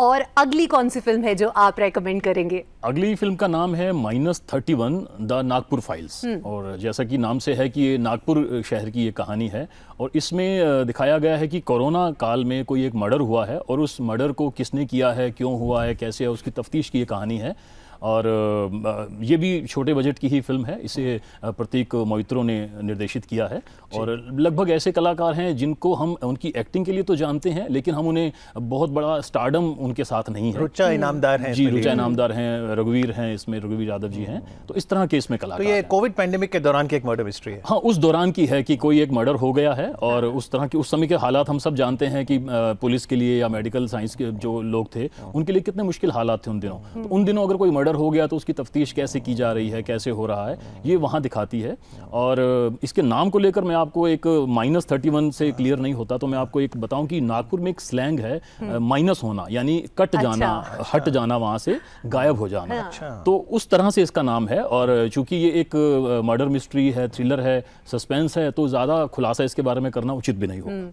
और अगली कौन सी फिल्म है जो आप रेकमेंड करेंगे अगली फिल्म का नाम है minus thirty one the Nagpur files हम्म। और जैसा कि नाम से है कि ये नागपुर शहर की ये कहानी है और इसमें दिखाया गया है कि कोरोना काल में कोई एक मर्डर हुआ है और उस मर्डर को किसने किया है क्यों हुआ है कैसे है उसकी तफ्तीश की ये कहानी है और ये भी छोटे बजट की ही फिल्म है इसे प्रतीक मोइत्रो ने निर्देशित किया है और लगभग ऐसे कलाकार हैं जिनको हम उनकी एक्टिंग के लिए तो जानते हैं लेकिन हम उन्हें बहुत बड़ा स्टार्डम उनके साथ नहीं है रुचा इनामदार हैं जी रुचा इनामदार हैं रघुवीर हैं इसमें रघुवीर यादव जी हैं तो इस तरह के इसमें कलाकार तो ये कोविड पैंडेमिक के दौरान की एक मर्डर मिस्ट्री है हाँ उस दौरान की है कि कोई एक मर्डर हो गया है और उस तरह के उस समय के हालात हम सब जानते हैं कि पुलिस के लिए या मेडिकल साइंस के जो लोग थे हाँ। उनके लिए कितने मुश्किल हालात थे उन दिनों हाँ। तो उन दिनों अगर कोई मर्डर मर्डर हो गया तो उसकी तफ्तीश कैसे की जा रही है कैसे हो रहा है ये वहाँ दिखाती है और इसके नाम को लेकर मैं आपको एक माइनस थर्टी वन से क्लियर नहीं होता तो मैं आपको एक बताऊं कि नागपुर में एक स्लैंग है हम्म। माइनस होना यानी कट अच्छा, जाना अच्छा, हट जाना वहाँ से गायब हो जाना हाँ। अच्छा। तो उस तरह से इसका नाम है और चूंकि ये एक मर्डर मिस्ट्री है थ्रिलर है सस्पेंस है तो ज़्यादा खुलासा इसके बारे में करना उचित भी नहीं होगा हम्म।